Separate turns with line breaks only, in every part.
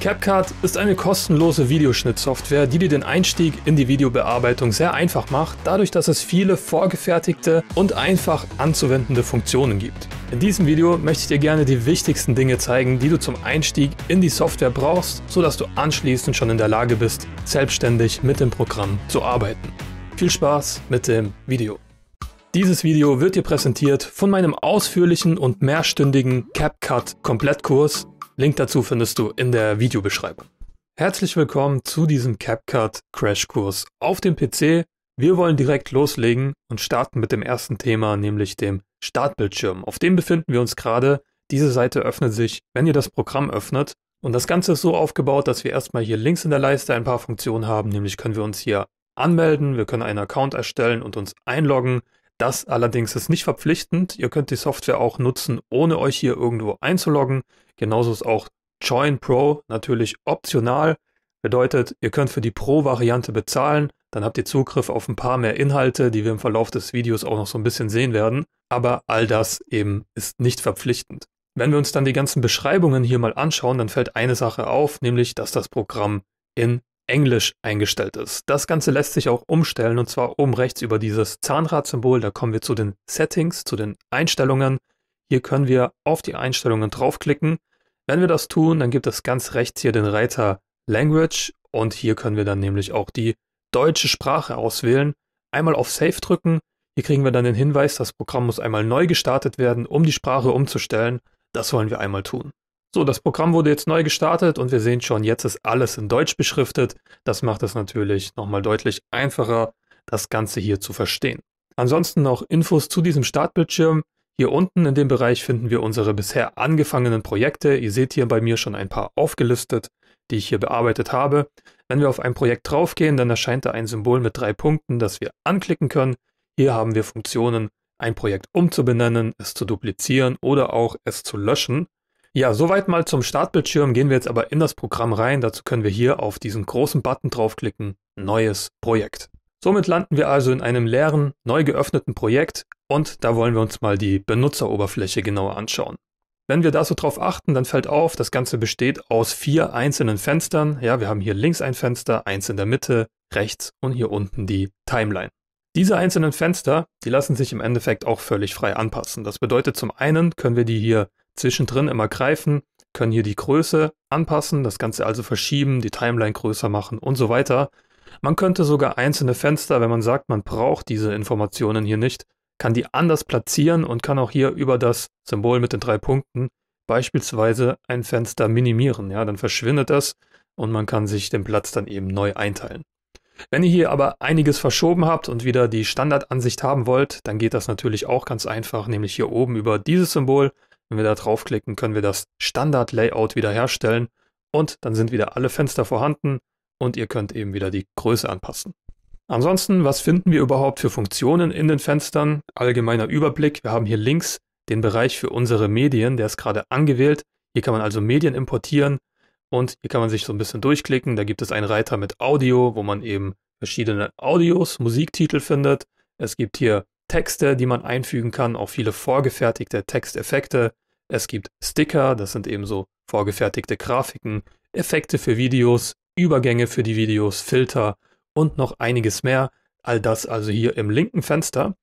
CapCut ist eine kostenlose Videoschnittsoftware, die dir den Einstieg in die Videobearbeitung sehr einfach macht, dadurch, dass es viele vorgefertigte und einfach anzuwendende Funktionen gibt. In diesem Video möchte ich dir gerne die wichtigsten Dinge zeigen, die du zum Einstieg in die Software brauchst, sodass du anschließend schon in der Lage bist, selbstständig mit dem Programm zu arbeiten. Viel Spaß mit dem Video! Dieses Video wird dir präsentiert von meinem ausführlichen und mehrstündigen CapCut Komplettkurs, Link dazu findest du in der Videobeschreibung. Herzlich willkommen zu diesem CapCut Crashkurs auf dem PC. Wir wollen direkt loslegen und starten mit dem ersten Thema, nämlich dem Startbildschirm. Auf dem befinden wir uns gerade. Diese Seite öffnet sich, wenn ihr das Programm öffnet. Und das Ganze ist so aufgebaut, dass wir erstmal hier links in der Leiste ein paar Funktionen haben, nämlich können wir uns hier anmelden, wir können einen Account erstellen und uns einloggen, das allerdings ist nicht verpflichtend. Ihr könnt die Software auch nutzen, ohne euch hier irgendwo einzuloggen. Genauso ist auch Join Pro natürlich optional. Bedeutet, ihr könnt für die Pro-Variante bezahlen, dann habt ihr Zugriff auf ein paar mehr Inhalte, die wir im Verlauf des Videos auch noch so ein bisschen sehen werden. Aber all das eben ist nicht verpflichtend. Wenn wir uns dann die ganzen Beschreibungen hier mal anschauen, dann fällt eine Sache auf, nämlich dass das Programm in Englisch eingestellt ist. Das Ganze lässt sich auch umstellen und zwar oben rechts über dieses Zahnrad-Symbol. Da kommen wir zu den Settings, zu den Einstellungen. Hier können wir auf die Einstellungen draufklicken. Wenn wir das tun, dann gibt es ganz rechts hier den Reiter Language und hier können wir dann nämlich auch die deutsche Sprache auswählen. Einmal auf Save drücken. Hier kriegen wir dann den Hinweis, das Programm muss einmal neu gestartet werden, um die Sprache umzustellen. Das wollen wir einmal tun. So, das Programm wurde jetzt neu gestartet und wir sehen schon, jetzt ist alles in Deutsch beschriftet. Das macht es natürlich nochmal deutlich einfacher, das Ganze hier zu verstehen. Ansonsten noch Infos zu diesem Startbildschirm. Hier unten in dem Bereich finden wir unsere bisher angefangenen Projekte. Ihr seht hier bei mir schon ein paar aufgelistet, die ich hier bearbeitet habe. Wenn wir auf ein Projekt draufgehen, dann erscheint da ein Symbol mit drei Punkten, das wir anklicken können. Hier haben wir Funktionen, ein Projekt umzubenennen, es zu duplizieren oder auch es zu löschen. Ja, soweit mal zum Startbildschirm. Gehen wir jetzt aber in das Programm rein. Dazu können wir hier auf diesen großen Button draufklicken, Neues Projekt. Somit landen wir also in einem leeren, neu geöffneten Projekt und da wollen wir uns mal die Benutzeroberfläche genauer anschauen. Wenn wir da so drauf achten, dann fällt auf, das Ganze besteht aus vier einzelnen Fenstern. Ja, wir haben hier links ein Fenster, eins in der Mitte, rechts und hier unten die Timeline. Diese einzelnen Fenster, die lassen sich im Endeffekt auch völlig frei anpassen. Das bedeutet zum einen können wir die hier zwischendrin immer greifen, können hier die Größe anpassen, das Ganze also verschieben, die Timeline größer machen und so weiter. Man könnte sogar einzelne Fenster, wenn man sagt, man braucht diese Informationen hier nicht, kann die anders platzieren und kann auch hier über das Symbol mit den drei Punkten beispielsweise ein Fenster minimieren. Ja, dann verschwindet das und man kann sich den Platz dann eben neu einteilen. Wenn ihr hier aber einiges verschoben habt und wieder die Standardansicht haben wollt, dann geht das natürlich auch ganz einfach, nämlich hier oben über dieses Symbol wenn wir da draufklicken, können wir das Standard-Layout wiederherstellen und dann sind wieder alle Fenster vorhanden und ihr könnt eben wieder die Größe anpassen. Ansonsten, was finden wir überhaupt für Funktionen in den Fenstern? Allgemeiner Überblick. Wir haben hier links den Bereich für unsere Medien, der ist gerade angewählt. Hier kann man also Medien importieren und hier kann man sich so ein bisschen durchklicken. Da gibt es einen Reiter mit Audio, wo man eben verschiedene Audios, Musiktitel findet. Es gibt hier Texte, die man einfügen kann, auch viele vorgefertigte Texteffekte. Es gibt Sticker, das sind eben so vorgefertigte Grafiken, Effekte für Videos, Übergänge für die Videos, Filter und noch einiges mehr. All das also hier im linken Fenster.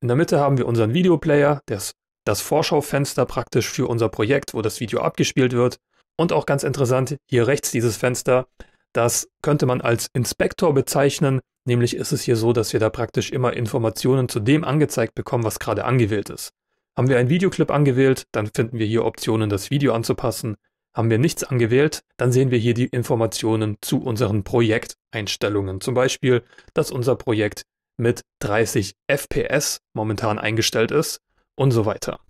In der Mitte haben wir unseren Videoplayer, das, das Vorschaufenster praktisch für unser Projekt, wo das Video abgespielt wird. Und auch ganz interessant, hier rechts dieses Fenster, das könnte man als Inspektor bezeichnen, nämlich ist es hier so, dass wir da praktisch immer Informationen zu dem angezeigt bekommen, was gerade angewählt ist. Haben wir einen Videoclip angewählt, dann finden wir hier Optionen, das Video anzupassen. Haben wir nichts angewählt, dann sehen wir hier die Informationen zu unseren Projekteinstellungen. Zum Beispiel, dass unser Projekt mit 30 FPS momentan eingestellt ist und so weiter.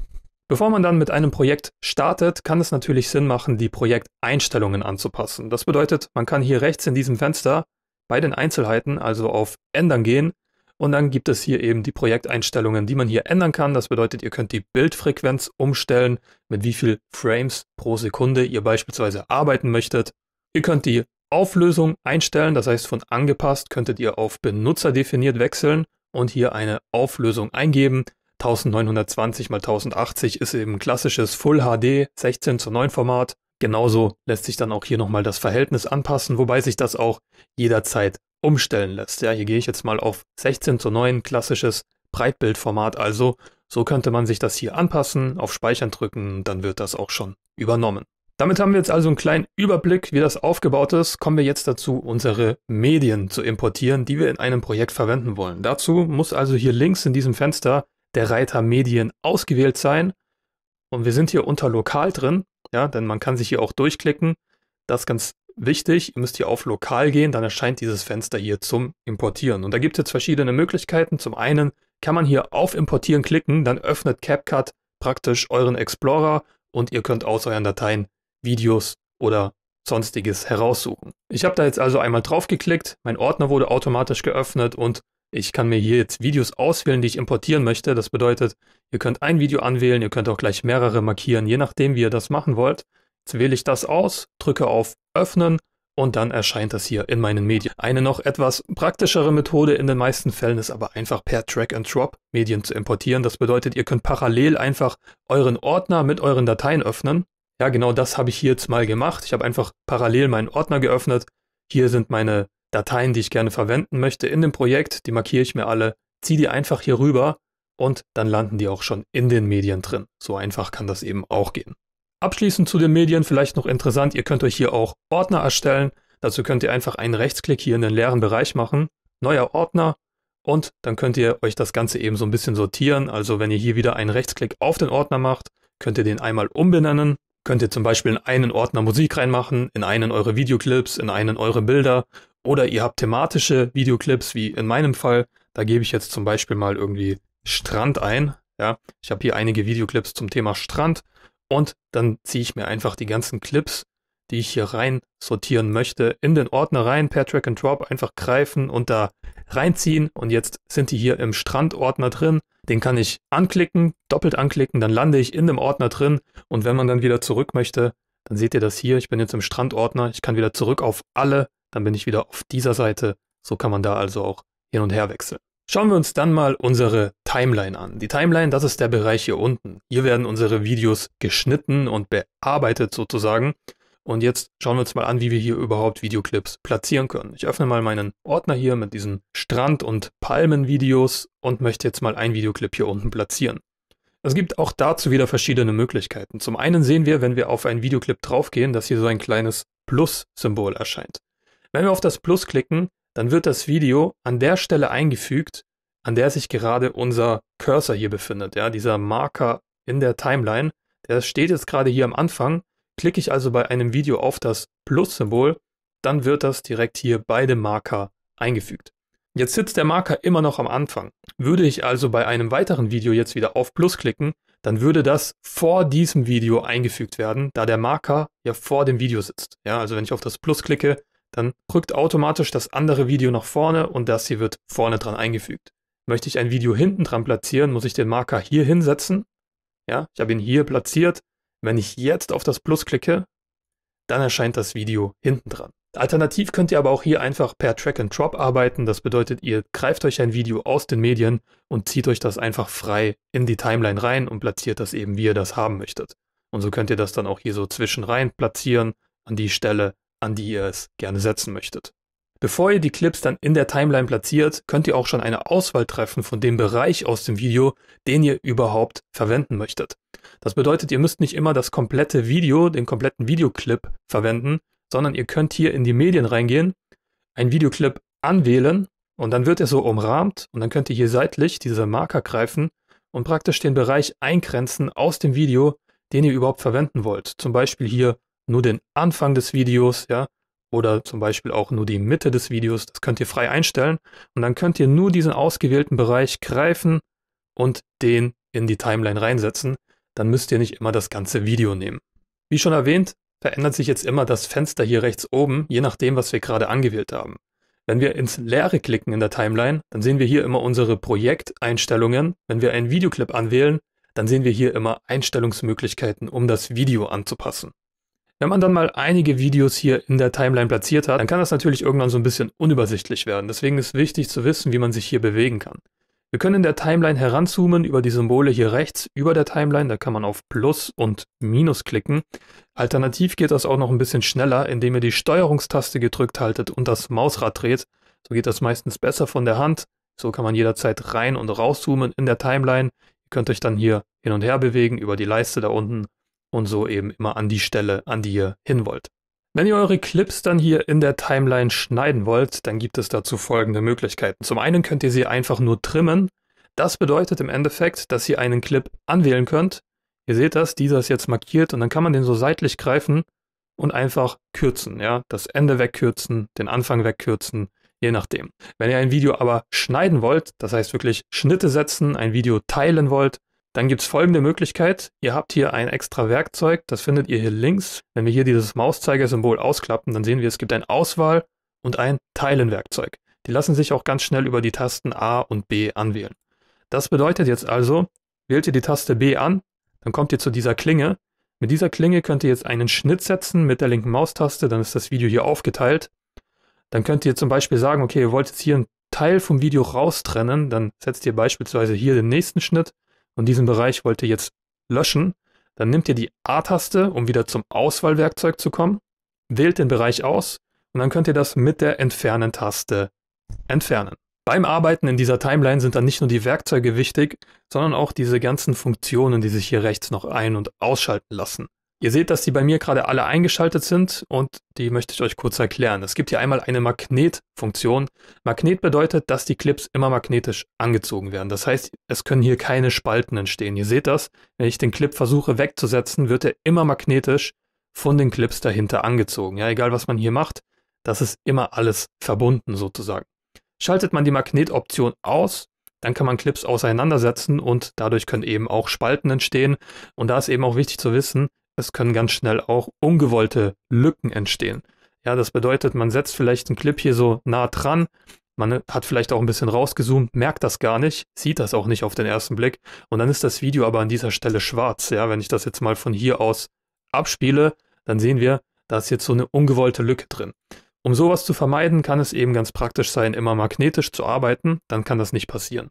Bevor man dann mit einem Projekt startet, kann es natürlich Sinn machen, die Projekteinstellungen anzupassen. Das bedeutet, man kann hier rechts in diesem Fenster bei den Einzelheiten, also auf Ändern gehen und dann gibt es hier eben die Projekteinstellungen, die man hier ändern kann. Das bedeutet, ihr könnt die Bildfrequenz umstellen, mit wie viel Frames pro Sekunde ihr beispielsweise arbeiten möchtet. Ihr könnt die Auflösung einstellen, das heißt von angepasst könntet ihr auf benutzerdefiniert wechseln und hier eine Auflösung eingeben. 1920 x 1080 ist eben klassisches Full HD 16 zu 9 Format. Genauso lässt sich dann auch hier nochmal das Verhältnis anpassen, wobei sich das auch jederzeit umstellen lässt. Ja, hier gehe ich jetzt mal auf 16 zu 9 klassisches Breitbildformat. Also so könnte man sich das hier anpassen, auf Speichern drücken, dann wird das auch schon übernommen. Damit haben wir jetzt also einen kleinen Überblick, wie das aufgebaut ist. Kommen wir jetzt dazu, unsere Medien zu importieren, die wir in einem Projekt verwenden wollen. Dazu muss also hier links in diesem Fenster der Reiter Medien ausgewählt sein. Und wir sind hier unter Lokal drin, ja, denn man kann sich hier auch durchklicken. Das ist ganz wichtig. Ihr müsst hier auf Lokal gehen, dann erscheint dieses Fenster hier zum Importieren. Und da gibt es jetzt verschiedene Möglichkeiten. Zum einen kann man hier auf Importieren klicken, dann öffnet CapCut praktisch euren Explorer und ihr könnt aus euren Dateien Videos oder sonstiges heraussuchen. Ich habe da jetzt also einmal drauf geklickt, mein Ordner wurde automatisch geöffnet und ich kann mir hier jetzt Videos auswählen, die ich importieren möchte. Das bedeutet, ihr könnt ein Video anwählen, ihr könnt auch gleich mehrere markieren, je nachdem, wie ihr das machen wollt. Jetzt wähle ich das aus, drücke auf Öffnen und dann erscheint das hier in meinen Medien. Eine noch etwas praktischere Methode in den meisten Fällen ist aber einfach per Track and Drop Medien zu importieren. Das bedeutet, ihr könnt parallel einfach euren Ordner mit euren Dateien öffnen. Ja, genau das habe ich hier jetzt mal gemacht. Ich habe einfach parallel meinen Ordner geöffnet. Hier sind meine Dateien, die ich gerne verwenden möchte in dem Projekt, die markiere ich mir alle, ziehe die einfach hier rüber und dann landen die auch schon in den Medien drin. So einfach kann das eben auch gehen. Abschließend zu den Medien vielleicht noch interessant, ihr könnt euch hier auch Ordner erstellen. Dazu könnt ihr einfach einen Rechtsklick hier in den leeren Bereich machen, neuer Ordner und dann könnt ihr euch das Ganze eben so ein bisschen sortieren. Also wenn ihr hier wieder einen Rechtsklick auf den Ordner macht, könnt ihr den einmal umbenennen. Könnt ihr zum Beispiel in einen Ordner Musik reinmachen, in einen eure Videoclips, in einen eure Bilder oder ihr habt thematische Videoclips, wie in meinem Fall. Da gebe ich jetzt zum Beispiel mal irgendwie Strand ein. Ja, ich habe hier einige Videoclips zum Thema Strand und dann ziehe ich mir einfach die ganzen Clips, die ich hier rein sortieren möchte, in den Ordner rein per Track and Drop einfach greifen und da reinziehen und jetzt sind die hier im Strandordner drin. Den kann ich anklicken, doppelt anklicken, dann lande ich in dem Ordner drin und wenn man dann wieder zurück möchte, dann seht ihr das hier, ich bin jetzt im Strandordner, ich kann wieder zurück auf alle dann bin ich wieder auf dieser Seite. So kann man da also auch hin und her wechseln. Schauen wir uns dann mal unsere Timeline an. Die Timeline, das ist der Bereich hier unten. Hier werden unsere Videos geschnitten und bearbeitet sozusagen. Und jetzt schauen wir uns mal an, wie wir hier überhaupt Videoclips platzieren können. Ich öffne mal meinen Ordner hier mit diesen Strand- und Palmenvideos und möchte jetzt mal einen Videoclip hier unten platzieren. Es gibt auch dazu wieder verschiedene Möglichkeiten. Zum einen sehen wir, wenn wir auf einen Videoclip draufgehen, dass hier so ein kleines Plus-Symbol erscheint. Wenn wir auf das Plus klicken, dann wird das Video an der Stelle eingefügt, an der sich gerade unser Cursor hier befindet, ja, dieser Marker in der Timeline. Der steht jetzt gerade hier am Anfang. Klicke ich also bei einem Video auf das Plus-Symbol, dann wird das direkt hier bei dem Marker eingefügt. Jetzt sitzt der Marker immer noch am Anfang. Würde ich also bei einem weiteren Video jetzt wieder auf Plus klicken, dann würde das vor diesem Video eingefügt werden, da der Marker ja vor dem Video sitzt. Ja, also wenn ich auf das Plus klicke, dann rückt automatisch das andere Video nach vorne und das hier wird vorne dran eingefügt. Möchte ich ein Video hinten dran platzieren, muss ich den Marker hier hinsetzen. Ja, ich habe ihn hier platziert. Wenn ich jetzt auf das Plus klicke, dann erscheint das Video hinten dran. Alternativ könnt ihr aber auch hier einfach per Track and Drop arbeiten. Das bedeutet, ihr greift euch ein Video aus den Medien und zieht euch das einfach frei in die Timeline rein und platziert das eben, wie ihr das haben möchtet. Und so könnt ihr das dann auch hier so zwischen rein platzieren an die Stelle, an die ihr es gerne setzen möchtet. Bevor ihr die Clips dann in der Timeline platziert, könnt ihr auch schon eine Auswahl treffen von dem Bereich aus dem Video, den ihr überhaupt verwenden möchtet. Das bedeutet, ihr müsst nicht immer das komplette Video, den kompletten Videoclip verwenden, sondern ihr könnt hier in die Medien reingehen, einen Videoclip anwählen und dann wird er so umrahmt und dann könnt ihr hier seitlich diese Marker greifen und praktisch den Bereich eingrenzen aus dem Video, den ihr überhaupt verwenden wollt. Zum Beispiel hier nur den Anfang des Videos, ja, oder zum Beispiel auch nur die Mitte des Videos. Das könnt ihr frei einstellen und dann könnt ihr nur diesen ausgewählten Bereich greifen und den in die Timeline reinsetzen. Dann müsst ihr nicht immer das ganze Video nehmen. Wie schon erwähnt, verändert sich jetzt immer das Fenster hier rechts oben, je nachdem, was wir gerade angewählt haben. Wenn wir ins Leere klicken in der Timeline, dann sehen wir hier immer unsere Projekteinstellungen. Wenn wir einen Videoclip anwählen, dann sehen wir hier immer Einstellungsmöglichkeiten, um das Video anzupassen. Wenn man dann mal einige Videos hier in der Timeline platziert hat, dann kann das natürlich irgendwann so ein bisschen unübersichtlich werden. Deswegen ist wichtig zu wissen, wie man sich hier bewegen kann. Wir können in der Timeline heranzoomen über die Symbole hier rechts über der Timeline, da kann man auf Plus und Minus klicken. Alternativ geht das auch noch ein bisschen schneller, indem ihr die Steuerungstaste gedrückt haltet und das Mausrad dreht. So geht das meistens besser von der Hand. So kann man jederzeit rein und rauszoomen in der Timeline. Ihr könnt euch dann hier hin und her bewegen über die Leiste da unten und so eben immer an die Stelle, an die ihr hin wollt. Wenn ihr eure Clips dann hier in der Timeline schneiden wollt, dann gibt es dazu folgende Möglichkeiten. Zum einen könnt ihr sie einfach nur trimmen. Das bedeutet im Endeffekt, dass ihr einen Clip anwählen könnt. Ihr seht das, dieser ist jetzt markiert und dann kann man den so seitlich greifen und einfach kürzen. Ja? Das Ende wegkürzen, den Anfang wegkürzen, je nachdem. Wenn ihr ein Video aber schneiden wollt, das heißt wirklich Schnitte setzen, ein Video teilen wollt, dann gibt es folgende Möglichkeit. Ihr habt hier ein extra Werkzeug, das findet ihr hier links. Wenn wir hier dieses Mauszeigersymbol ausklappen, dann sehen wir, es gibt ein Auswahl- und ein Teilenwerkzeug. Die lassen sich auch ganz schnell über die Tasten A und B anwählen. Das bedeutet jetzt also, wählt ihr die Taste B an, dann kommt ihr zu dieser Klinge. Mit dieser Klinge könnt ihr jetzt einen Schnitt setzen mit der linken Maustaste, dann ist das Video hier aufgeteilt. Dann könnt ihr zum Beispiel sagen, okay, ihr wollt jetzt hier einen Teil vom Video raustrennen, dann setzt ihr beispielsweise hier den nächsten Schnitt und diesen Bereich wollt ihr jetzt löschen, dann nehmt ihr die A-Taste, um wieder zum Auswahlwerkzeug zu kommen, wählt den Bereich aus und dann könnt ihr das mit der Entfernen-Taste entfernen. Beim Arbeiten in dieser Timeline sind dann nicht nur die Werkzeuge wichtig, sondern auch diese ganzen Funktionen, die sich hier rechts noch ein- und ausschalten lassen. Ihr seht, dass die bei mir gerade alle eingeschaltet sind und die möchte ich euch kurz erklären. Es gibt hier einmal eine Magnetfunktion. Magnet bedeutet, dass die Clips immer magnetisch angezogen werden. Das heißt, es können hier keine Spalten entstehen. Ihr seht das, wenn ich den Clip versuche wegzusetzen, wird er immer magnetisch von den Clips dahinter angezogen. Ja, egal was man hier macht, das ist immer alles verbunden sozusagen. Schaltet man die Magnetoption aus, dann kann man Clips auseinandersetzen und dadurch können eben auch Spalten entstehen. Und da ist eben auch wichtig zu wissen, es können ganz schnell auch ungewollte Lücken entstehen. Ja, das bedeutet, man setzt vielleicht einen Clip hier so nah dran, man hat vielleicht auch ein bisschen rausgezoomt, merkt das gar nicht, sieht das auch nicht auf den ersten Blick und dann ist das Video aber an dieser Stelle schwarz. Ja, wenn ich das jetzt mal von hier aus abspiele, dann sehen wir, da ist jetzt so eine ungewollte Lücke drin. Um sowas zu vermeiden, kann es eben ganz praktisch sein, immer magnetisch zu arbeiten, dann kann das nicht passieren.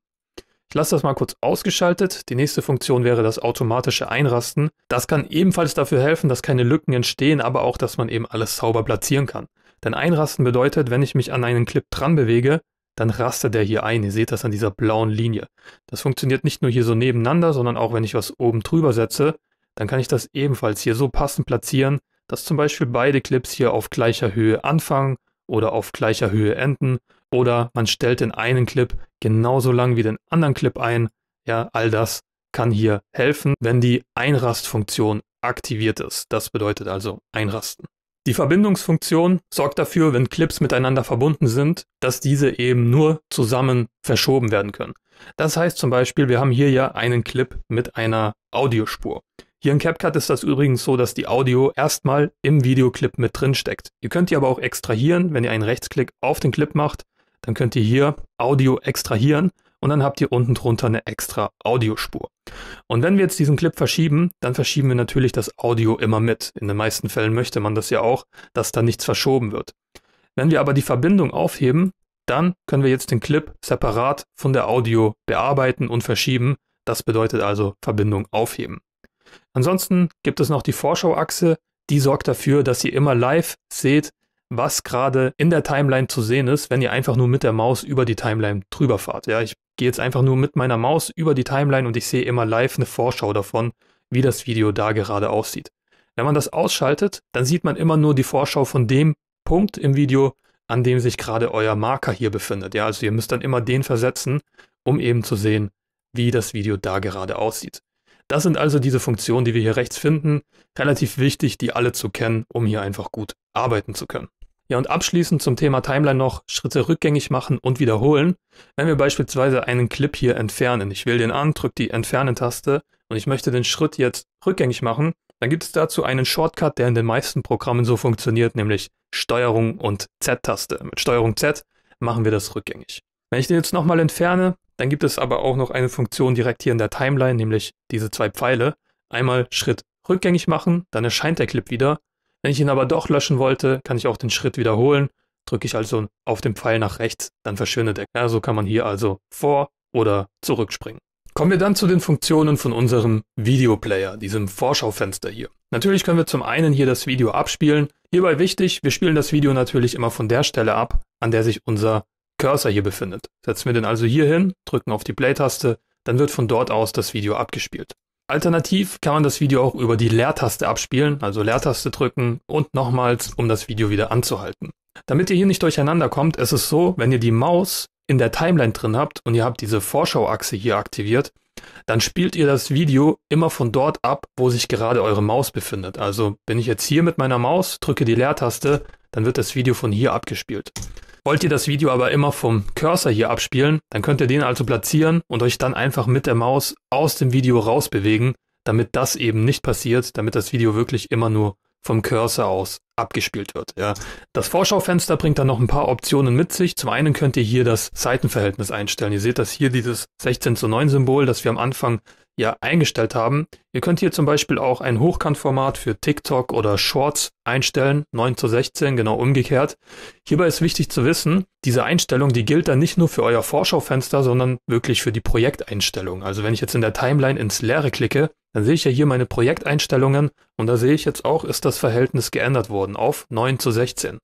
Ich lasse das mal kurz ausgeschaltet. Die nächste Funktion wäre das automatische Einrasten. Das kann ebenfalls dafür helfen, dass keine Lücken entstehen, aber auch, dass man eben alles sauber platzieren kann. Denn Einrasten bedeutet, wenn ich mich an einen Clip dran bewege, dann rastet der hier ein. Ihr seht das an dieser blauen Linie. Das funktioniert nicht nur hier so nebeneinander, sondern auch wenn ich was oben drüber setze, dann kann ich das ebenfalls hier so passend platzieren, dass zum Beispiel beide Clips hier auf gleicher Höhe anfangen oder auf gleicher Höhe enden oder man stellt den einen Clip genauso lang wie den anderen Clip ein. Ja, all das kann hier helfen, wenn die Einrastfunktion aktiviert ist. Das bedeutet also einrasten. Die Verbindungsfunktion sorgt dafür, wenn Clips miteinander verbunden sind, dass diese eben nur zusammen verschoben werden können. Das heißt zum Beispiel, wir haben hier ja einen Clip mit einer Audiospur. Hier in CapCut ist das übrigens so, dass die Audio erstmal im Videoclip mit drin steckt. Ihr könnt die aber auch extrahieren, wenn ihr einen Rechtsklick auf den Clip macht dann könnt ihr hier Audio extrahieren und dann habt ihr unten drunter eine extra Audiospur. Und wenn wir jetzt diesen Clip verschieben, dann verschieben wir natürlich das Audio immer mit. In den meisten Fällen möchte man das ja auch, dass da nichts verschoben wird. Wenn wir aber die Verbindung aufheben, dann können wir jetzt den Clip separat von der Audio bearbeiten und verschieben. Das bedeutet also Verbindung aufheben. Ansonsten gibt es noch die Vorschauachse, die sorgt dafür, dass ihr immer live seht, was gerade in der Timeline zu sehen ist, wenn ihr einfach nur mit der Maus über die Timeline drüber fahrt. Ja, ich gehe jetzt einfach nur mit meiner Maus über die Timeline und ich sehe immer live eine Vorschau davon, wie das Video da gerade aussieht. Wenn man das ausschaltet, dann sieht man immer nur die Vorschau von dem Punkt im Video, an dem sich gerade euer Marker hier befindet. Ja, also ihr müsst dann immer den versetzen, um eben zu sehen, wie das Video da gerade aussieht. Das sind also diese Funktionen, die wir hier rechts finden, relativ wichtig, die alle zu kennen, um hier einfach gut arbeiten zu können. Ja, und abschließend zum Thema Timeline noch Schritte rückgängig machen und wiederholen. Wenn wir beispielsweise einen Clip hier entfernen, ich wähle den an, drücke die Entfernen-Taste und ich möchte den Schritt jetzt rückgängig machen, dann gibt es dazu einen Shortcut, der in den meisten Programmen so funktioniert, nämlich Steuerung und Z-Taste. Mit Steuerung Z machen wir das rückgängig. Wenn ich den jetzt nochmal entferne, dann gibt es aber auch noch eine Funktion direkt hier in der Timeline, nämlich diese zwei Pfeile. Einmal Schritt rückgängig machen, dann erscheint der Clip wieder wenn ich ihn aber doch löschen wollte, kann ich auch den Schritt wiederholen. Drücke ich also auf den Pfeil nach rechts, dann verschwindet er. Ja, so kann man hier also vor- oder zurückspringen. Kommen wir dann zu den Funktionen von unserem Videoplayer, diesem Vorschaufenster hier. Natürlich können wir zum einen hier das Video abspielen. Hierbei wichtig, wir spielen das Video natürlich immer von der Stelle ab, an der sich unser Cursor hier befindet. Setzen wir den also hier hin, drücken auf die Play-Taste, dann wird von dort aus das Video abgespielt. Alternativ kann man das Video auch über die Leertaste abspielen, also Leertaste drücken und nochmals, um das Video wieder anzuhalten. Damit ihr hier nicht durcheinander kommt, ist es so, wenn ihr die Maus in der Timeline drin habt und ihr habt diese Vorschauachse hier aktiviert, dann spielt ihr das Video immer von dort ab, wo sich gerade eure Maus befindet. Also wenn ich jetzt hier mit meiner Maus drücke die Leertaste, dann wird das Video von hier abgespielt. Wollt ihr das Video aber immer vom Cursor hier abspielen, dann könnt ihr den also platzieren und euch dann einfach mit der Maus aus dem Video rausbewegen, damit das eben nicht passiert, damit das Video wirklich immer nur vom Cursor aus abgespielt wird. Ja. Das Vorschaufenster bringt dann noch ein paar Optionen mit sich. Zum einen könnt ihr hier das Seitenverhältnis einstellen. Ihr seht das hier, dieses 16 zu 9 Symbol, das wir am Anfang ja eingestellt haben. Ihr könnt hier zum Beispiel auch ein Hochkantformat für TikTok oder Shorts einstellen, 9 zu 16, genau umgekehrt. Hierbei ist wichtig zu wissen, diese Einstellung, die gilt dann nicht nur für euer Vorschaufenster, sondern wirklich für die Projekteinstellung. Also wenn ich jetzt in der Timeline ins Leere klicke, dann sehe ich ja hier meine Projekteinstellungen und da sehe ich jetzt auch, ist das Verhältnis geändert worden auf 9 zu 16.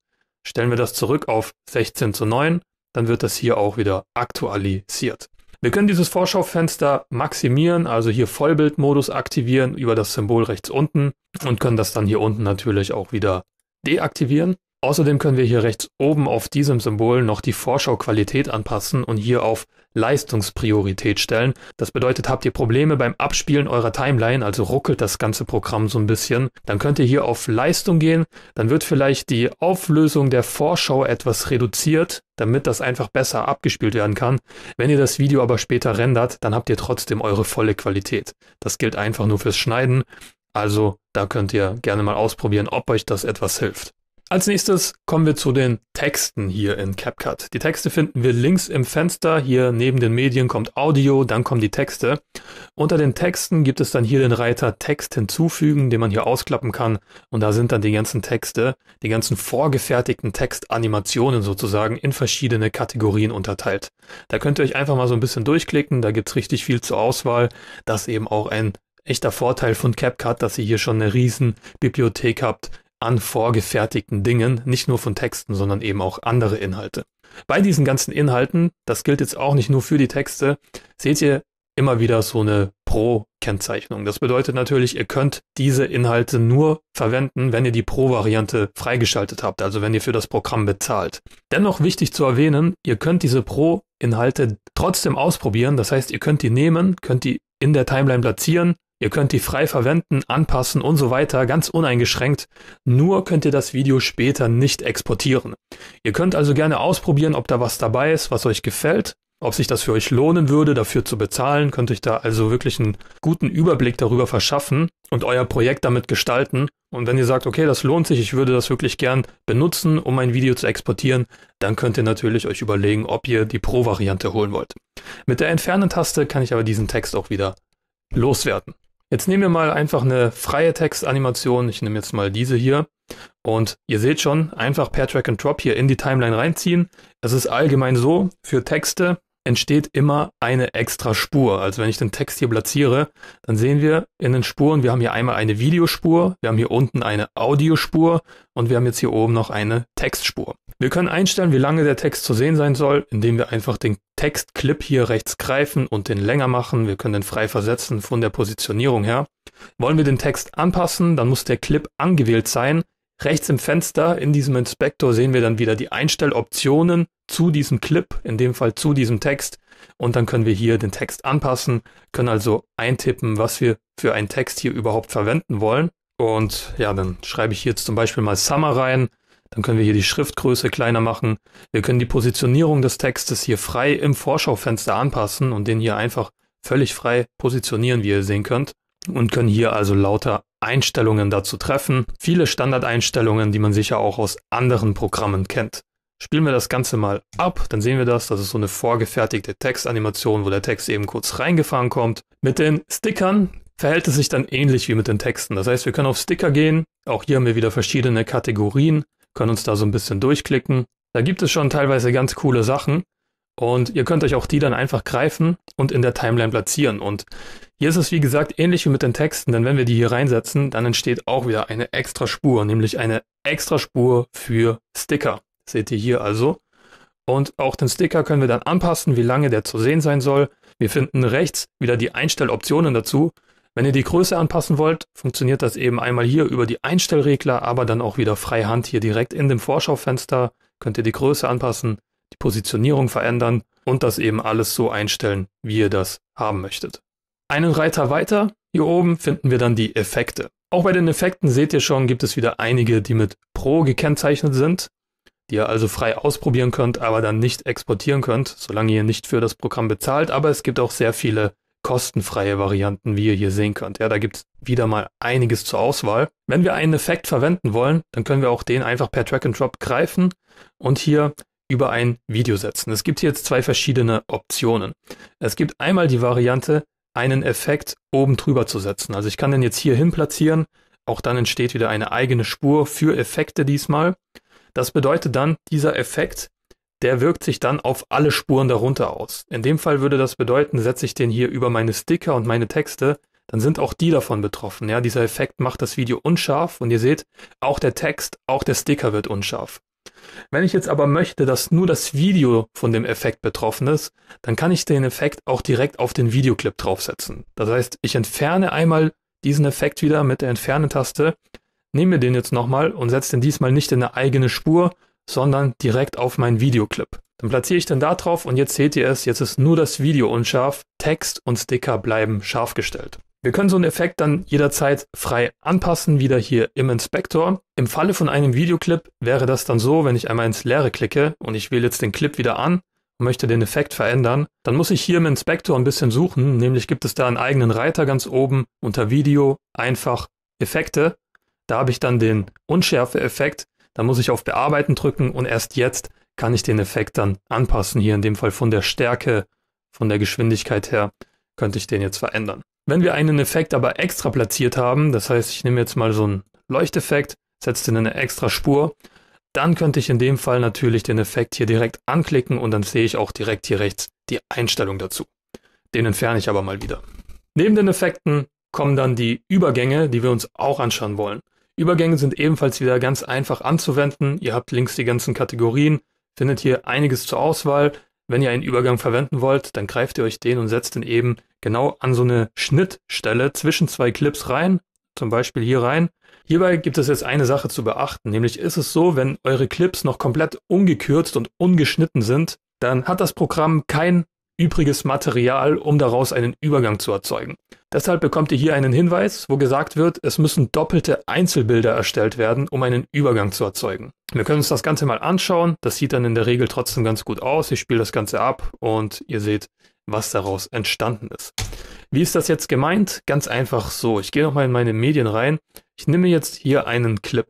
Stellen wir das zurück auf 16 zu 9, dann wird das hier auch wieder aktualisiert. Wir können dieses Vorschaufenster maximieren, also hier Vollbildmodus aktivieren über das Symbol rechts unten und können das dann hier unten natürlich auch wieder deaktivieren. Außerdem können wir hier rechts oben auf diesem Symbol noch die Vorschauqualität anpassen und hier auf Leistungspriorität stellen. Das bedeutet, habt ihr Probleme beim Abspielen eurer Timeline, also ruckelt das ganze Programm so ein bisschen, dann könnt ihr hier auf Leistung gehen, dann wird vielleicht die Auflösung der Vorschau etwas reduziert, damit das einfach besser abgespielt werden kann. Wenn ihr das Video aber später rendert, dann habt ihr trotzdem eure volle Qualität. Das gilt einfach nur fürs Schneiden. Also da könnt ihr gerne mal ausprobieren, ob euch das etwas hilft. Als nächstes kommen wir zu den Texten hier in CapCut. Die Texte finden wir links im Fenster. Hier neben den Medien kommt Audio, dann kommen die Texte. Unter den Texten gibt es dann hier den Reiter Text hinzufügen, den man hier ausklappen kann. Und da sind dann die ganzen Texte, die ganzen vorgefertigten Textanimationen sozusagen in verschiedene Kategorien unterteilt. Da könnt ihr euch einfach mal so ein bisschen durchklicken. Da gibt's richtig viel zur Auswahl. Das eben auch ein echter Vorteil von CapCut, dass ihr hier schon eine riesen Bibliothek habt an vorgefertigten Dingen, nicht nur von Texten, sondern eben auch andere Inhalte. Bei diesen ganzen Inhalten, das gilt jetzt auch nicht nur für die Texte, seht ihr immer wieder so eine Pro-Kennzeichnung. Das bedeutet natürlich, ihr könnt diese Inhalte nur verwenden, wenn ihr die Pro-Variante freigeschaltet habt, also wenn ihr für das Programm bezahlt. Dennoch wichtig zu erwähnen, ihr könnt diese Pro-Inhalte trotzdem ausprobieren. Das heißt, ihr könnt die nehmen, könnt die in der Timeline platzieren, Ihr könnt die frei verwenden, anpassen und so weiter, ganz uneingeschränkt. Nur könnt ihr das Video später nicht exportieren. Ihr könnt also gerne ausprobieren, ob da was dabei ist, was euch gefällt. Ob sich das für euch lohnen würde, dafür zu bezahlen, könnt euch da also wirklich einen guten Überblick darüber verschaffen und euer Projekt damit gestalten. Und wenn ihr sagt, okay, das lohnt sich, ich würde das wirklich gern benutzen, um ein Video zu exportieren, dann könnt ihr natürlich euch überlegen, ob ihr die Pro-Variante holen wollt. Mit der Entfernen-Taste kann ich aber diesen Text auch wieder loswerden. Jetzt nehmen wir mal einfach eine freie Textanimation. Ich nehme jetzt mal diese hier. Und ihr seht schon, einfach per Track and Drop hier in die Timeline reinziehen. Es ist allgemein so, für Texte entsteht immer eine extra Spur. Also wenn ich den Text hier platziere, dann sehen wir in den Spuren, wir haben hier einmal eine Videospur, wir haben hier unten eine Audiospur und wir haben jetzt hier oben noch eine Textspur. Wir können einstellen, wie lange der Text zu sehen sein soll, indem wir einfach den Textclip hier rechts greifen und den länger machen. Wir können den frei versetzen von der Positionierung her. Wollen wir den Text anpassen, dann muss der Clip angewählt sein. Rechts im Fenster in diesem Inspektor sehen wir dann wieder die Einstelloptionen zu diesem Clip, in dem Fall zu diesem Text. Und dann können wir hier den Text anpassen, können also eintippen, was wir für einen Text hier überhaupt verwenden wollen. Und ja, dann schreibe ich jetzt zum Beispiel mal Summer rein dann können wir hier die Schriftgröße kleiner machen. Wir können die Positionierung des Textes hier frei im Vorschaufenster anpassen und den hier einfach völlig frei positionieren, wie ihr sehen könnt. Und können hier also lauter Einstellungen dazu treffen. Viele Standardeinstellungen, die man sicher auch aus anderen Programmen kennt. Spielen wir das Ganze mal ab, dann sehen wir das. Das ist so eine vorgefertigte Textanimation, wo der Text eben kurz reingefahren kommt. Mit den Stickern verhält es sich dann ähnlich wie mit den Texten. Das heißt, wir können auf Sticker gehen. Auch hier haben wir wieder verschiedene Kategorien können uns da so ein bisschen durchklicken. Da gibt es schon teilweise ganz coole Sachen und ihr könnt euch auch die dann einfach greifen und in der Timeline platzieren. Und hier ist es wie gesagt ähnlich wie mit den Texten, denn wenn wir die hier reinsetzen, dann entsteht auch wieder eine extra Spur, nämlich eine extra Spur für Sticker. Seht ihr hier also. Und auch den Sticker können wir dann anpassen, wie lange der zu sehen sein soll. Wir finden rechts wieder die Einstelloptionen dazu wenn ihr die Größe anpassen wollt, funktioniert das eben einmal hier über die Einstellregler, aber dann auch wieder freihand hier direkt in dem Vorschaufenster könnt ihr die Größe anpassen, die Positionierung verändern und das eben alles so einstellen, wie ihr das haben möchtet. Einen Reiter weiter, hier oben finden wir dann die Effekte. Auch bei den Effekten seht ihr schon, gibt es wieder einige, die mit Pro gekennzeichnet sind, die ihr also frei ausprobieren könnt, aber dann nicht exportieren könnt, solange ihr nicht für das Programm bezahlt. Aber es gibt auch sehr viele, kostenfreie Varianten, wie ihr hier sehen könnt. Ja, da gibt es wieder mal einiges zur Auswahl. Wenn wir einen Effekt verwenden wollen, dann können wir auch den einfach per Track and Drop greifen und hier über ein Video setzen. Es gibt hier jetzt zwei verschiedene Optionen. Es gibt einmal die Variante, einen Effekt oben drüber zu setzen. Also ich kann den jetzt hier hin platzieren. Auch dann entsteht wieder eine eigene Spur für Effekte diesmal. Das bedeutet dann, dieser Effekt der wirkt sich dann auf alle Spuren darunter aus. In dem Fall würde das bedeuten, setze ich den hier über meine Sticker und meine Texte, dann sind auch die davon betroffen. Ja, dieser Effekt macht das Video unscharf und ihr seht, auch der Text, auch der Sticker wird unscharf. Wenn ich jetzt aber möchte, dass nur das Video von dem Effekt betroffen ist, dann kann ich den Effekt auch direkt auf den Videoclip draufsetzen. Das heißt, ich entferne einmal diesen Effekt wieder mit der Entferne-Taste, nehme den jetzt nochmal und setze den diesmal nicht in eine eigene Spur, sondern direkt auf meinen Videoclip. Dann platziere ich den da drauf und jetzt seht ihr es, jetzt ist nur das Video unscharf, Text und Sticker bleiben scharf gestellt. Wir können so einen Effekt dann jederzeit frei anpassen, wieder hier im Inspektor. Im Falle von einem Videoclip wäre das dann so, wenn ich einmal ins Leere klicke und ich wähle jetzt den Clip wieder an, und möchte den Effekt verändern, dann muss ich hier im Inspektor ein bisschen suchen, nämlich gibt es da einen eigenen Reiter ganz oben unter Video, einfach Effekte. Da habe ich dann den Unschärfe-Effekt dann muss ich auf Bearbeiten drücken und erst jetzt kann ich den Effekt dann anpassen. Hier in dem Fall von der Stärke, von der Geschwindigkeit her, könnte ich den jetzt verändern. Wenn wir einen Effekt aber extra platziert haben, das heißt, ich nehme jetzt mal so einen Leuchteffekt, setze den in eine extra Spur, dann könnte ich in dem Fall natürlich den Effekt hier direkt anklicken und dann sehe ich auch direkt hier rechts die Einstellung dazu. Den entferne ich aber mal wieder. Neben den Effekten kommen dann die Übergänge, die wir uns auch anschauen wollen. Übergänge sind ebenfalls wieder ganz einfach anzuwenden. Ihr habt links die ganzen Kategorien, findet hier einiges zur Auswahl. Wenn ihr einen Übergang verwenden wollt, dann greift ihr euch den und setzt ihn eben genau an so eine Schnittstelle zwischen zwei Clips rein, zum Beispiel hier rein. Hierbei gibt es jetzt eine Sache zu beachten, nämlich ist es so, wenn eure Clips noch komplett ungekürzt und ungeschnitten sind, dann hat das Programm kein übriges Material, um daraus einen Übergang zu erzeugen. Deshalb bekommt ihr hier einen Hinweis, wo gesagt wird, es müssen doppelte Einzelbilder erstellt werden, um einen Übergang zu erzeugen. Wir können uns das Ganze mal anschauen. Das sieht dann in der Regel trotzdem ganz gut aus. Ich spiele das Ganze ab und ihr seht, was daraus entstanden ist. Wie ist das jetzt gemeint? Ganz einfach so. Ich gehe nochmal in meine Medien rein. Ich nehme jetzt hier einen Clip.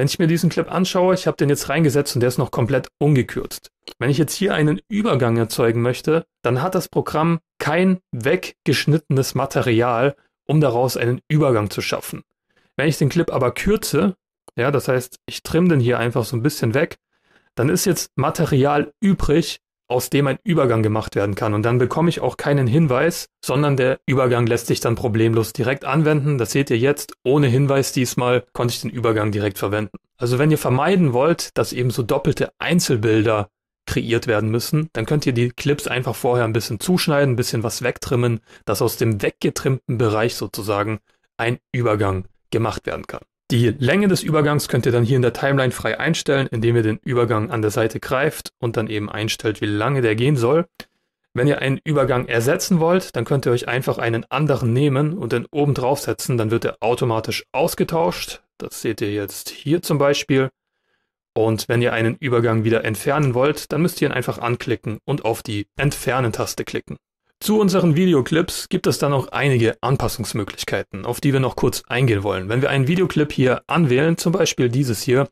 Wenn ich mir diesen Clip anschaue, ich habe den jetzt reingesetzt und der ist noch komplett ungekürzt. Wenn ich jetzt hier einen Übergang erzeugen möchte, dann hat das Programm kein weggeschnittenes Material, um daraus einen Übergang zu schaffen. Wenn ich den Clip aber kürze, ja, das heißt, ich trimme den hier einfach so ein bisschen weg, dann ist jetzt Material übrig, aus dem ein Übergang gemacht werden kann. Und dann bekomme ich auch keinen Hinweis, sondern der Übergang lässt sich dann problemlos direkt anwenden. Das seht ihr jetzt. Ohne Hinweis diesmal konnte ich den Übergang direkt verwenden. Also wenn ihr vermeiden wollt, dass eben so doppelte Einzelbilder kreiert werden müssen, dann könnt ihr die Clips einfach vorher ein bisschen zuschneiden, ein bisschen was wegtrimmen, dass aus dem weggetrimmten Bereich sozusagen ein Übergang gemacht werden kann. Die Länge des Übergangs könnt ihr dann hier in der Timeline frei einstellen, indem ihr den Übergang an der Seite greift und dann eben einstellt, wie lange der gehen soll. Wenn ihr einen Übergang ersetzen wollt, dann könnt ihr euch einfach einen anderen nehmen und den oben drauf setzen, dann wird er automatisch ausgetauscht. Das seht ihr jetzt hier zum Beispiel. Und wenn ihr einen Übergang wieder entfernen wollt, dann müsst ihr ihn einfach anklicken und auf die Entfernen-Taste klicken. Zu unseren Videoclips gibt es dann noch einige Anpassungsmöglichkeiten, auf die wir noch kurz eingehen wollen. Wenn wir einen Videoclip hier anwählen, zum Beispiel dieses hier,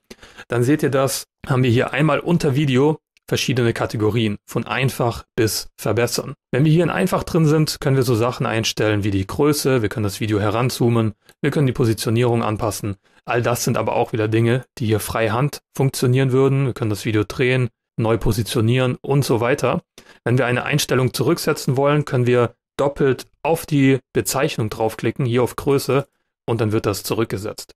dann seht ihr das, haben wir hier einmal unter Video verschiedene Kategorien, von einfach bis verbessern. Wenn wir hier in einfach drin sind, können wir so Sachen einstellen wie die Größe, wir können das Video heranzoomen, wir können die Positionierung anpassen. All das sind aber auch wieder Dinge, die hier freihand funktionieren würden. Wir können das Video drehen, neu positionieren und so weiter. Wenn wir eine Einstellung zurücksetzen wollen, können wir doppelt auf die Bezeichnung draufklicken, hier auf Größe, und dann wird das zurückgesetzt.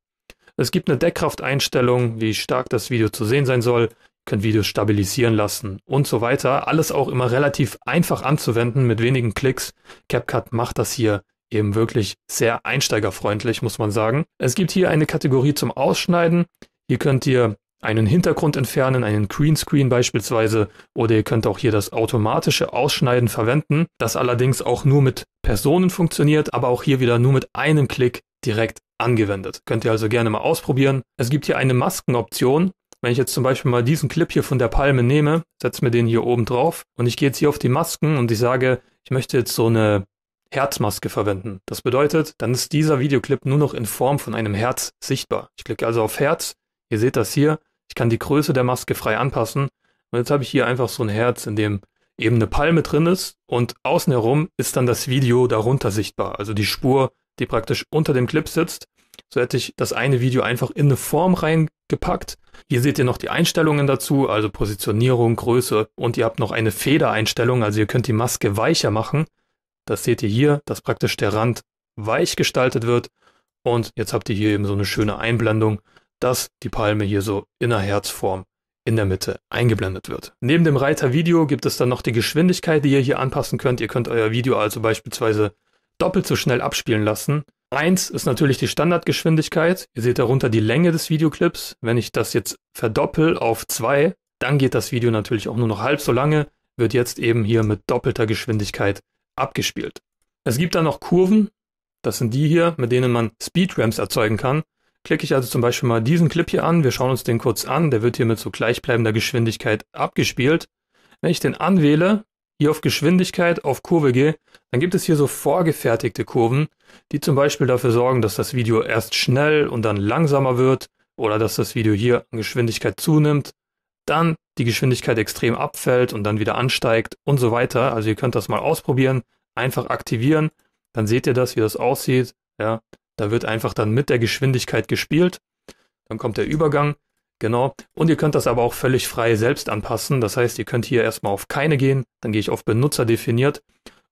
Es gibt eine Deckkrafteinstellung, wie stark das Video zu sehen sein soll, können Videos stabilisieren lassen und so weiter. Alles auch immer relativ einfach anzuwenden mit wenigen Klicks. CapCut macht das hier eben wirklich sehr einsteigerfreundlich, muss man sagen. Es gibt hier eine Kategorie zum Ausschneiden. Hier könnt ihr einen Hintergrund entfernen, einen Greenscreen beispielsweise, oder ihr könnt auch hier das automatische Ausschneiden verwenden, das allerdings auch nur mit Personen funktioniert, aber auch hier wieder nur mit einem Klick direkt angewendet. Könnt ihr also gerne mal ausprobieren. Es gibt hier eine Maskenoption. Wenn ich jetzt zum Beispiel mal diesen Clip hier von der Palme nehme, setze mir den hier oben drauf und ich gehe jetzt hier auf die Masken und ich sage, ich möchte jetzt so eine Herzmaske verwenden. Das bedeutet, dann ist dieser Videoclip nur noch in Form von einem Herz sichtbar. Ich klicke also auf Herz, ihr seht das hier, ich kann die Größe der Maske frei anpassen. Und jetzt habe ich hier einfach so ein Herz, in dem eben eine Palme drin ist und außen herum ist dann das Video darunter sichtbar. Also die Spur, die praktisch unter dem Clip sitzt. So hätte ich das eine Video einfach in eine Form reingepackt. Hier seht ihr noch die Einstellungen dazu, also Positionierung, Größe und ihr habt noch eine Federeinstellung, also ihr könnt die Maske weicher machen. Das seht ihr hier, dass praktisch der Rand weich gestaltet wird. Und jetzt habt ihr hier eben so eine schöne Einblendung, dass die Palme hier so in einer Herzform in der Mitte eingeblendet wird. Neben dem Reiter Video gibt es dann noch die Geschwindigkeit, die ihr hier anpassen könnt. Ihr könnt euer Video also beispielsweise doppelt so schnell abspielen lassen. Eins ist natürlich die Standardgeschwindigkeit. Ihr seht darunter die Länge des Videoclips. Wenn ich das jetzt verdoppel auf zwei, dann geht das Video natürlich auch nur noch halb so lange, wird jetzt eben hier mit doppelter Geschwindigkeit abgespielt. Es gibt dann noch Kurven. Das sind die hier, mit denen man Speedramps erzeugen kann. Klicke ich also zum Beispiel mal diesen Clip hier an, wir schauen uns den kurz an, der wird hier mit so gleichbleibender Geschwindigkeit abgespielt. Wenn ich den anwähle, hier auf Geschwindigkeit, auf Kurve gehe, dann gibt es hier so vorgefertigte Kurven, die zum Beispiel dafür sorgen, dass das Video erst schnell und dann langsamer wird oder dass das Video hier an Geschwindigkeit zunimmt, dann die Geschwindigkeit extrem abfällt und dann wieder ansteigt und so weiter. Also ihr könnt das mal ausprobieren, einfach aktivieren, dann seht ihr das, wie das aussieht. Ja, da wird einfach dann mit der Geschwindigkeit gespielt. Dann kommt der Übergang. Genau. Und ihr könnt das aber auch völlig frei selbst anpassen. Das heißt, ihr könnt hier erstmal auf keine gehen. Dann gehe ich auf Benutzer definiert.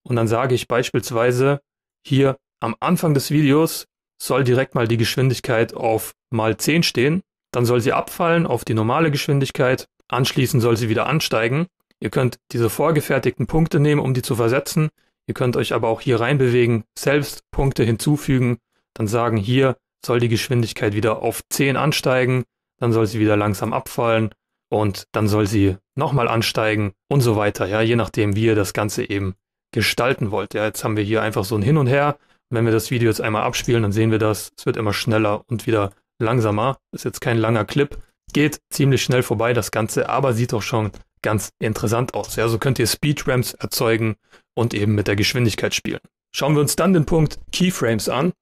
Und dann sage ich beispielsweise hier am Anfang des Videos soll direkt mal die Geschwindigkeit auf mal 10 stehen. Dann soll sie abfallen auf die normale Geschwindigkeit. Anschließend soll sie wieder ansteigen. Ihr könnt diese vorgefertigten Punkte nehmen, um die zu versetzen. Ihr könnt euch aber auch hier reinbewegen, selbst Punkte hinzufügen dann sagen, hier soll die Geschwindigkeit wieder auf 10 ansteigen, dann soll sie wieder langsam abfallen und dann soll sie nochmal ansteigen und so weiter, ja, je nachdem, wie ihr das Ganze eben gestalten wollt. Ja, jetzt haben wir hier einfach so ein Hin und Her. wenn wir das Video jetzt einmal abspielen, dann sehen wir das. Es wird immer schneller und wieder langsamer. Ist jetzt kein langer Clip. Geht ziemlich schnell vorbei, das Ganze, aber sieht doch schon ganz interessant aus. Ja, so könnt ihr Speedramps erzeugen und eben mit der Geschwindigkeit spielen. Schauen wir uns dann den Punkt Keyframes an.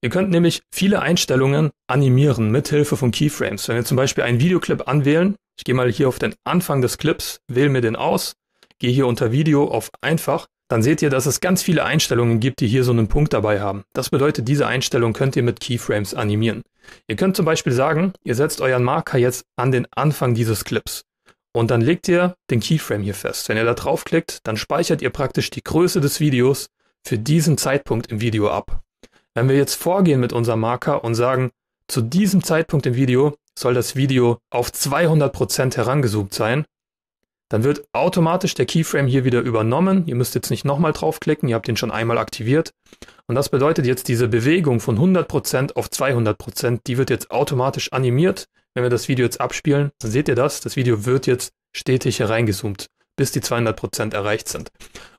Ihr könnt nämlich viele Einstellungen animieren mithilfe von Keyframes. Wenn wir zum Beispiel einen Videoclip anwählen, ich gehe mal hier auf den Anfang des Clips, wähle mir den aus, gehe hier unter Video auf einfach, dann seht ihr, dass es ganz viele Einstellungen gibt, die hier so einen Punkt dabei haben. Das bedeutet, diese Einstellung könnt ihr mit Keyframes animieren. Ihr könnt zum Beispiel sagen, ihr setzt euren Marker jetzt an den Anfang dieses Clips. Und dann legt ihr den Keyframe hier fest. Wenn ihr da draufklickt, dann speichert ihr praktisch die Größe des Videos für diesen Zeitpunkt im Video ab. Wenn wir jetzt vorgehen mit unserem Marker und sagen, zu diesem Zeitpunkt im Video soll das Video auf 200% herangezoomt sein, dann wird automatisch der Keyframe hier wieder übernommen. Ihr müsst jetzt nicht nochmal draufklicken, ihr habt ihn schon einmal aktiviert. Und das bedeutet jetzt diese Bewegung von 100% auf 200%, die wird jetzt automatisch animiert. Wenn wir das Video jetzt abspielen, dann seht ihr das, das Video wird jetzt stetig hereingezoomt, bis die 200% erreicht sind.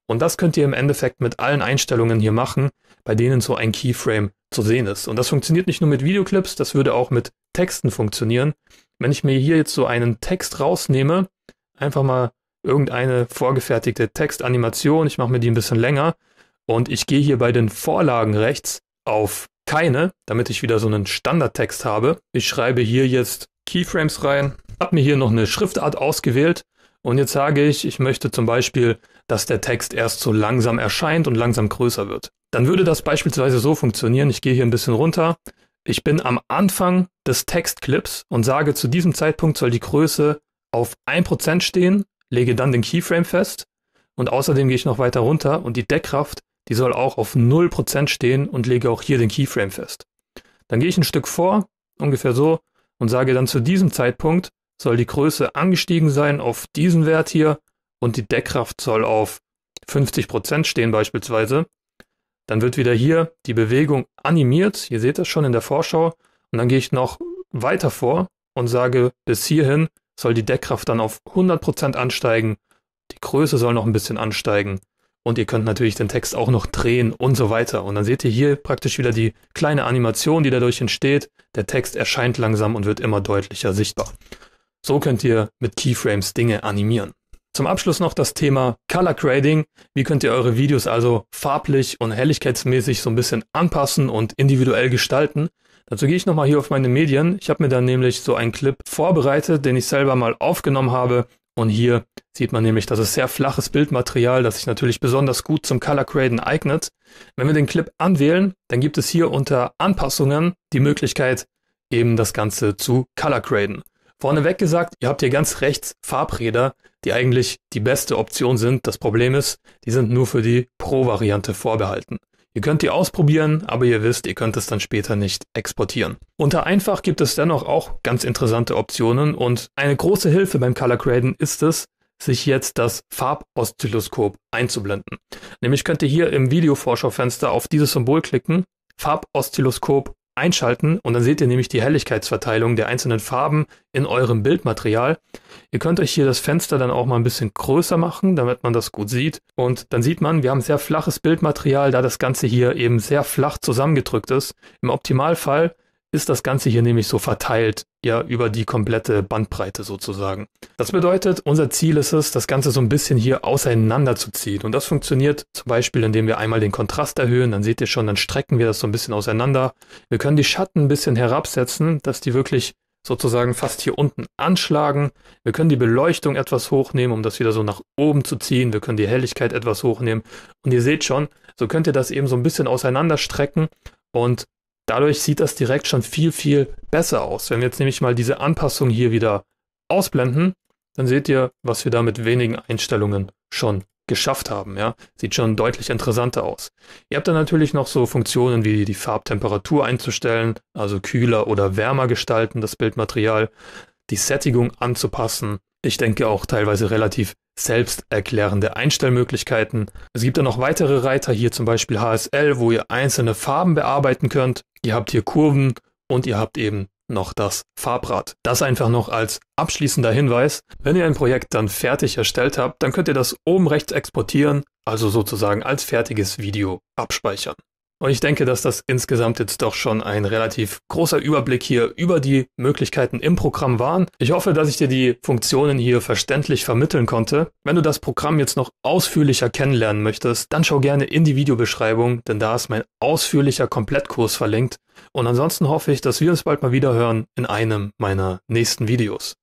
Und das könnt ihr im Endeffekt mit allen Einstellungen hier machen, bei denen so ein Keyframe zu sehen ist. Und das funktioniert nicht nur mit Videoclips, das würde auch mit Texten funktionieren. Wenn ich mir hier jetzt so einen Text rausnehme, einfach mal irgendeine vorgefertigte Textanimation, ich mache mir die ein bisschen länger und ich gehe hier bei den Vorlagen rechts auf keine, damit ich wieder so einen Standardtext habe. Ich schreibe hier jetzt Keyframes rein, habe mir hier noch eine Schriftart ausgewählt und jetzt sage ich, ich möchte zum Beispiel, dass der Text erst so langsam erscheint und langsam größer wird. Dann würde das beispielsweise so funktionieren. Ich gehe hier ein bisschen runter. Ich bin am Anfang des Textclips und sage, zu diesem Zeitpunkt soll die Größe auf 1% stehen, lege dann den Keyframe fest und außerdem gehe ich noch weiter runter und die Deckkraft, die soll auch auf 0% stehen und lege auch hier den Keyframe fest. Dann gehe ich ein Stück vor, ungefähr so, und sage dann zu diesem Zeitpunkt soll die Größe angestiegen sein auf diesen Wert hier und die Deckkraft soll auf 50% stehen beispielsweise, dann wird wieder hier die Bewegung animiert. Ihr seht das schon in der Vorschau. Und dann gehe ich noch weiter vor und sage, bis hierhin soll die Deckkraft dann auf 100% ansteigen. Die Größe soll noch ein bisschen ansteigen. Und ihr könnt natürlich den Text auch noch drehen und so weiter. Und dann seht ihr hier praktisch wieder die kleine Animation, die dadurch entsteht. Der Text erscheint langsam und wird immer deutlicher sichtbar. So könnt ihr mit Keyframes Dinge animieren. Zum Abschluss noch das Thema Color Grading. Wie könnt ihr eure Videos also farblich und helligkeitsmäßig so ein bisschen anpassen und individuell gestalten? Dazu gehe ich nochmal hier auf meine Medien. Ich habe mir dann nämlich so einen Clip vorbereitet, den ich selber mal aufgenommen habe. Und hier sieht man nämlich, das ist sehr flaches Bildmaterial, das sich natürlich besonders gut zum Color Graden eignet. Wenn wir den Clip anwählen, dann gibt es hier unter Anpassungen die Möglichkeit, eben das Ganze zu Color Graden. Vorneweg gesagt, ihr habt hier ganz rechts Farbräder, die eigentlich die beste Option sind. Das Problem ist, die sind nur für die Pro-Variante vorbehalten. Ihr könnt die ausprobieren, aber ihr wisst, ihr könnt es dann später nicht exportieren. Unter einfach gibt es dennoch auch ganz interessante Optionen und eine große Hilfe beim Color Graden ist es, sich jetzt das Farboszilloskop einzublenden. Nämlich könnt ihr hier im Videovorschaufenster auf dieses Symbol klicken, Farboszilloskop einschalten und dann seht ihr nämlich die Helligkeitsverteilung der einzelnen Farben in eurem Bildmaterial. Ihr könnt euch hier das Fenster dann auch mal ein bisschen größer machen, damit man das gut sieht. Und dann sieht man, wir haben sehr flaches Bildmaterial, da das Ganze hier eben sehr flach zusammengedrückt ist. Im Optimalfall ist das Ganze hier nämlich so verteilt ja über die komplette Bandbreite sozusagen. Das bedeutet, unser Ziel ist es, das Ganze so ein bisschen hier auseinanderzuziehen. Und das funktioniert zum Beispiel, indem wir einmal den Kontrast erhöhen. Dann seht ihr schon, dann strecken wir das so ein bisschen auseinander. Wir können die Schatten ein bisschen herabsetzen, dass die wirklich sozusagen fast hier unten anschlagen. Wir können die Beleuchtung etwas hochnehmen, um das wieder so nach oben zu ziehen. Wir können die Helligkeit etwas hochnehmen. Und ihr seht schon, so könnt ihr das eben so ein bisschen auseinanderstrecken und dadurch sieht das direkt schon viel, viel besser aus. Wenn wir jetzt nämlich mal diese Anpassung hier wieder ausblenden, dann seht ihr, was wir da mit wenigen Einstellungen schon geschafft haben. Ja? Sieht schon deutlich interessanter aus. Ihr habt dann natürlich noch so Funktionen wie die Farbtemperatur einzustellen, also kühler oder wärmer gestalten, das Bildmaterial, die Sättigung anzupassen. Ich denke auch teilweise relativ selbsterklärende Einstellmöglichkeiten. Es gibt dann noch weitere Reiter, hier zum Beispiel HSL, wo ihr einzelne Farben bearbeiten könnt. Ihr habt hier Kurven und ihr habt eben noch das Farbrad. Das einfach noch als abschließender Hinweis. Wenn ihr ein Projekt dann fertig erstellt habt, dann könnt ihr das oben rechts exportieren, also sozusagen als fertiges Video abspeichern. Und ich denke, dass das insgesamt jetzt doch schon ein relativ großer Überblick hier über die Möglichkeiten im Programm waren. Ich hoffe, dass ich dir die Funktionen hier verständlich vermitteln konnte. Wenn du das Programm jetzt noch ausführlicher kennenlernen möchtest, dann schau gerne in die Videobeschreibung, denn da ist mein ausführlicher Komplettkurs verlinkt. Und ansonsten hoffe ich, dass wir uns bald mal wieder hören in einem meiner nächsten Videos.